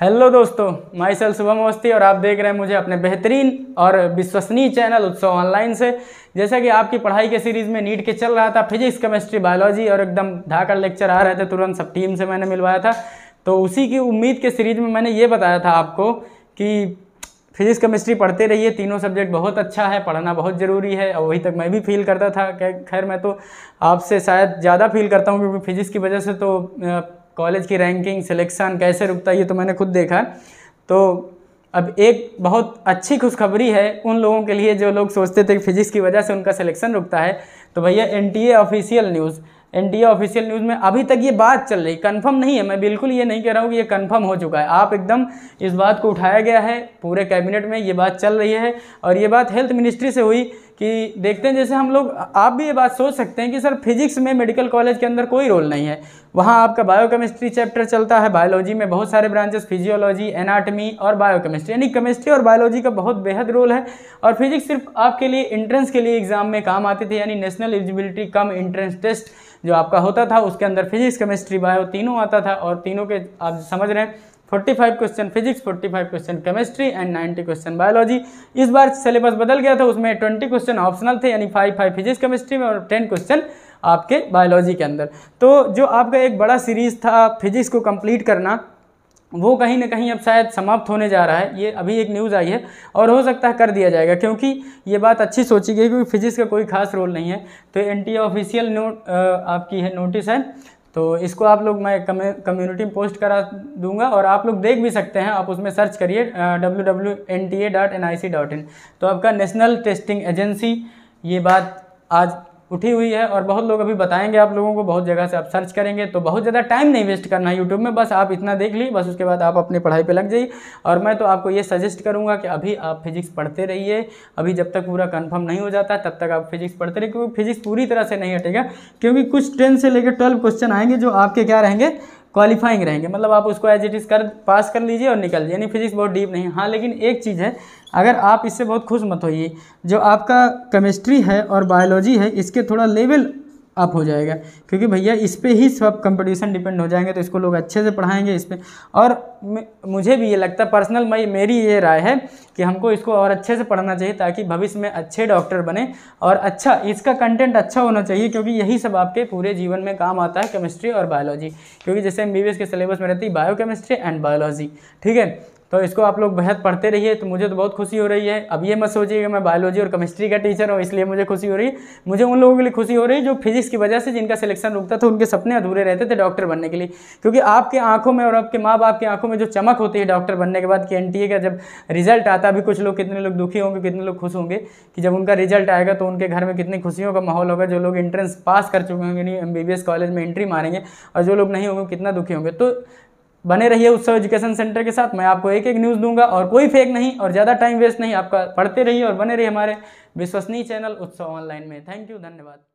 hello दोस्तों माई cell Shubham Awasthi और आप देख रहे हैं मुझे अपने बेहतरीन और विश्वसनीय चैनल उत्सव ऑनलाइन से जैसा कि आपकी पढ़ाई के सीरीज़ में नीट के चल रहा था फिजिक्स केमिस्ट्री बायोलॉजी और एकदम धाकर लेक्चर आ रहे थे तुरंत सब टीम से मैंने मिलवाया था तो उसी की उम्मीद के सीरीज़ में मैंने ये बताया था आपको कि फिजिक्स केमिस्ट्री पढ़ते रहिए तीनों सब्जेक्ट बहुत अच्छा है पढ़ना बहुत ज़रूरी है और वहीं तक मैं भी फील करता था खैर मैं तो आपसे शायद ज़्यादा फील करता हूँ क्योंकि फिजिक्स की वजह से तो कॉलेज की रैंकिंग सिलेक्शन कैसे रुकता है ये तो मैंने खुद देखा तो अब एक बहुत अच्छी खुशखबरी है उन लोगों के लिए जो लोग सोचते थे कि फिजिक्स की वजह से उनका सिलेक्शन रुकता है तो भैया N T official news N T official news में अभी तक ये बात चल रही कंफर्म नहीं है मैं बिल्कुल ये नहीं कह रहा हूँ कि ये कंफर्म हो चुका है आप एकदम इस बात को उठाया गया है पूरे कैबिनेट में ये बात चल रही है और ये बात हेल्थ मिनिस्ट्री से हुई कि देखते हैं जैसे हम लोग आप भी ये बात सोच सकते हैं कि सर फिजिक्स में मेडिकल कॉलेज के अंदर कोई रोल नहीं है वहाँ आपका बायोकेमिस्ट्री चैप्टर चलता है बायोलॉजी में बहुत सारे ब्रांचेस फिजियोलॉजी एनाटमी और बायोकेमिस्ट्री यानी केमिस्ट्री और बायोलॉजी का बहुत बेहद रोल है और फिजिक्स सिर्फ आपके लिए इंट्रेंस के लिए एग्जाम में काम आते थे यानी national eligibility cum entrance test जो आपका होता था उसके अंदर फिजिक्स केमिस्ट्री बायो तीनों आता था और तीनों के आप समझ रहे हैं 45 question physics 45 question chemistry and 90 question biology इस बार सिलेबस बदल गया था उसमें 20 क्वेश्चन ऑप्शनल थे यानी 5 फाइव फिजिक्स केमिस्ट्री में और 10 क्वेश्चन आपके बायोलॉजी के अंदर तो जो आपका एक बड़ा सीरीज था फिजिक्स को कंप्लीट करना वो कहीं ना कहीं अब शायद समाप्त होने जा रहा है ये अभी एक न्यूज़ आई है और हो सकता है कर दिया जाएगा क्योंकि ये बात अच्छी सोची गई क्योंकि फिजिक्स का कोई खास रोल नहीं है तो एन ऑफिशियल नोट आपकी है नोटिस है तो इसको आप लोग मैं कम्युनिटी में पोस्ट करा दूंगा और आप लोग देख भी सकते हैं आप उसमें सर्च करिए W W N T A dot N I C dot in तो आपका नेशनल टेस्टिंग एजेंसी ये बात आज उठी हुई है और बहुत लोग अभी बताएंगे आप लोगों को बहुत जगह से आप सर्च करेंगे तो बहुत ज़्यादा टाइम नहीं वेस्ट करना है यूट्यूब में बस आप इतना देख ली बस उसके बाद आप अपनी पढ़ाई पर लग जाइए और मैं तो आपको ये सजेस्ट करूँगा कि अभी आप फिजिक्स पढ़ते रहिए अभी जब तक पूरा कन्फर्म नहीं हो जाता तब तक आप फिजिक्स पढ़ते रहिए क्योंकि फिजिक्स पूरी तरह से नहीं हटेगा क्योंकि कुछ टेन से लेकर ट्वेल्व क्वेश्चन आएंगे जो आपके क्या रहेंगे क्वालिफाइंग रहेंगे मतलब आप उसको एज इट इज़ कर पास कर लीजिए और निकल यानी फिजिक्स बहुत डीप नहीं हाँ लेकिन एक चीज़ है अगर आप इससे बहुत खुश मत होइए जो आपका केमिस्ट्री है और बायोलॉजी है इसके थोड़ा लेवल अप हो जाएगा क्योंकि भैया इस पर ही सब कंपटीशन डिपेंड हो जाएंगे तो इसको लोग अच्छे से पढ़ाएंगे इस पर और मुझे भी ये लगता है पर्सनल मई मेरी ये राय है कि हमको इसको और अच्छे से पढ़ना चाहिए ताकि भविष्य में अच्छे डॉक्टर बने और अच्छा इसका कंटेंट अच्छा होना चाहिए क्योंकि यही सब आपके पूरे जीवन में काम आता है केमिस्ट्री और बायोलॉजी क्योंकि जैसे एम के सिलेबस में रहती है बायो केमिस्ट्री एंड बायोलॉजी ठीक है तो इसको आप लोग बेहद पढ़ते रहिए तो मुझे तो बहुत खुशी हो रही है अब ये मत सोचिएगा मैं बायोलॉजी और केमिस्ट्री का टीचर हूँ इसलिए मुझे खुशी हो रही है मुझे उन लोगों के लिए खुशी हो रही है जो फिजिक्स की वजह से जिनका सिलेक्शन रुकता था उनके सपने अधूरे रहते थे डॉक्टर बनने के लिए क्योंकि आपके आंखों में और आपके माँ बाप की आंखों में जो चमक होती है डॉक्टर बनने के बाद कि एन का जब रिजल्ट आता अभी कुछ लोग कितने लोग दुखी होंगे कितने लोग खुश होंगे कि जब उनका रिजल्ट आएगा तो उनके घर में कितनी खुशियों का माहौल होगा जो लोग एंट्रेंस पास कर चुके होंगे एम कॉलेज में एंट्री मारेंगे और जो लोग नहीं होंगे कितना दुखी होंगे तो बने रहिए उत्सव एजुकेशन सेंटर के साथ मैं आपको एक एक न्यूज़ दूंगा और कोई फेक नहीं और ज़्यादा टाइम वेस्ट नहीं आपका पढ़ते रहिए और बने रहिए हमारे विश्वसनीय चैनल उत्सव ऑनलाइन में थैंक यू धन्यवाद